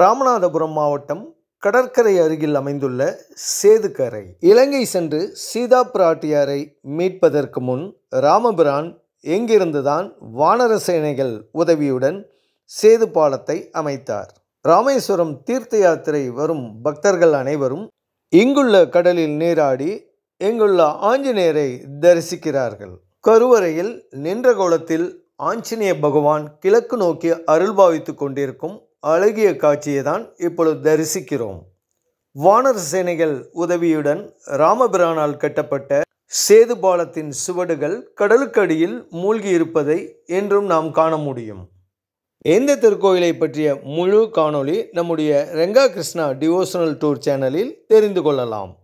ராமநாதபுரம் மாவட்டம் கடற்கரை அருகில் அமைந்துள்ள சேதுக்கரை இலங்கை சென்று சீதா பிராட்டியாரை மீட்பதற்கு முன் ராமபிரான் எங்கிருந்துதான் வானர சேனைகள் உதவியுடன் சேது பாலத்தை அமைத்தார் ராமேஸ்வரம் தீர்த்த யாத்திரை வரும் பக்தர்கள் அனைவரும் இங்குள்ள கடலில் நீராடி இங்குள்ள ஆஞ்சநேயரை தரிசிக்கிறார்கள் கருவறையில் நின்ற கோலத்தில் ஆஞ்சநேய பகவான் கிழக்கு நோக்கி பாவித்துக் கொண்டிருக்கும் அழகிய காட்சியை தான் இப்பொழுது தரிசிக்கிறோம் வானர் சேனைகள் உதவியுடன் ராமபிரானால் கட்டப்பட்ட சேது பாலத்தின் சுவடுகள் கடலுக்கடியில் மூழ்கியிருப்பதை என்றும் நாம் காண முடியும் எந்த திருக்கோயிலை பற்றிய முழு காணொளி நம்முடைய ரெங்கா கிருஷ்ணா டிவோஷனல் டூர் சேனலில் தெரிந்து கொள்ளலாம்